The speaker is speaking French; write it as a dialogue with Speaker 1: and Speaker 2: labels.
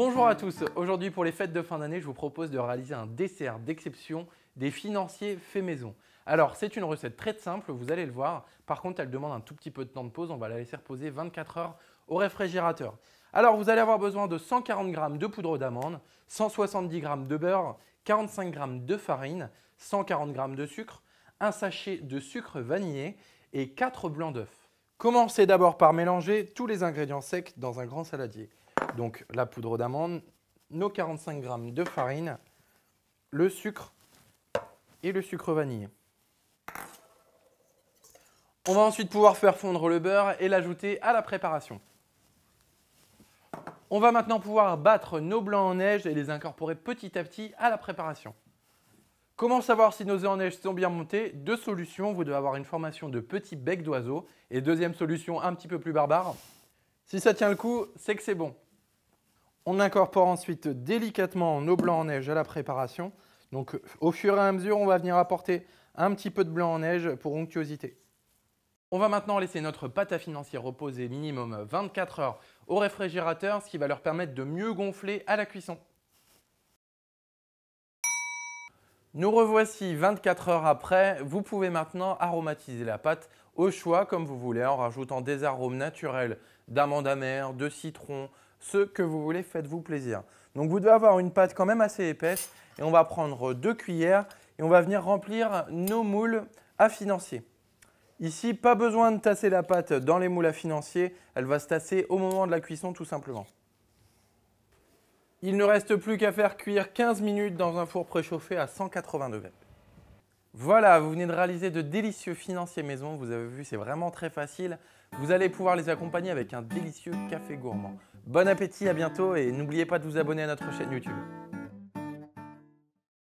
Speaker 1: Bonjour à tous, aujourd'hui pour les fêtes de fin d'année, je vous propose de réaliser un dessert d'exception des financiers fait maison. Alors c'est une recette très simple, vous allez le voir, par contre elle demande un tout petit peu de temps de pause, on va la laisser reposer 24 heures au réfrigérateur. Alors vous allez avoir besoin de 140 g de poudre d'amande, 170 g de beurre, 45 g de farine, 140 g de sucre, un sachet de sucre vanillé et 4 blancs d'œufs. Commencez d'abord par mélanger tous les ingrédients secs dans un grand saladier donc la poudre d'amande, nos 45 g de farine, le sucre et le sucre vanille. On va ensuite pouvoir faire fondre le beurre et l'ajouter à la préparation. On va maintenant pouvoir battre nos blancs en neige et les incorporer petit à petit à la préparation. Comment savoir si nos œufs en neige sont bien montés Deux solutions, vous devez avoir une formation de petits becs d'oiseaux. Et deuxième solution, un petit peu plus barbare, si ça tient le coup, c'est que c'est bon. On incorpore ensuite délicatement nos blancs en neige à la préparation. Donc au fur et à mesure, on va venir apporter un petit peu de blanc en neige pour onctuosité. On va maintenant laisser notre pâte à financier reposer minimum 24 heures au réfrigérateur, ce qui va leur permettre de mieux gonfler à la cuisson. Nous revoici 24 heures après, vous pouvez maintenant aromatiser la pâte au choix comme vous voulez en rajoutant des arômes naturels d'amandes amères, de citron, ce que vous voulez, faites-vous plaisir. Donc vous devez avoir une pâte quand même assez épaisse et on va prendre deux cuillères et on va venir remplir nos moules à financier. Ici, pas besoin de tasser la pâte dans les moules à financier, elle va se tasser au moment de la cuisson tout simplement. Il ne reste plus qu'à faire cuire 15 minutes dans un four préchauffé à 180 degrés. Voilà, vous venez de réaliser de délicieux financiers maison, vous avez vu, c'est vraiment très facile. Vous allez pouvoir les accompagner avec un délicieux café gourmand. Bon appétit, à bientôt et n'oubliez pas de vous abonner à notre chaîne YouTube.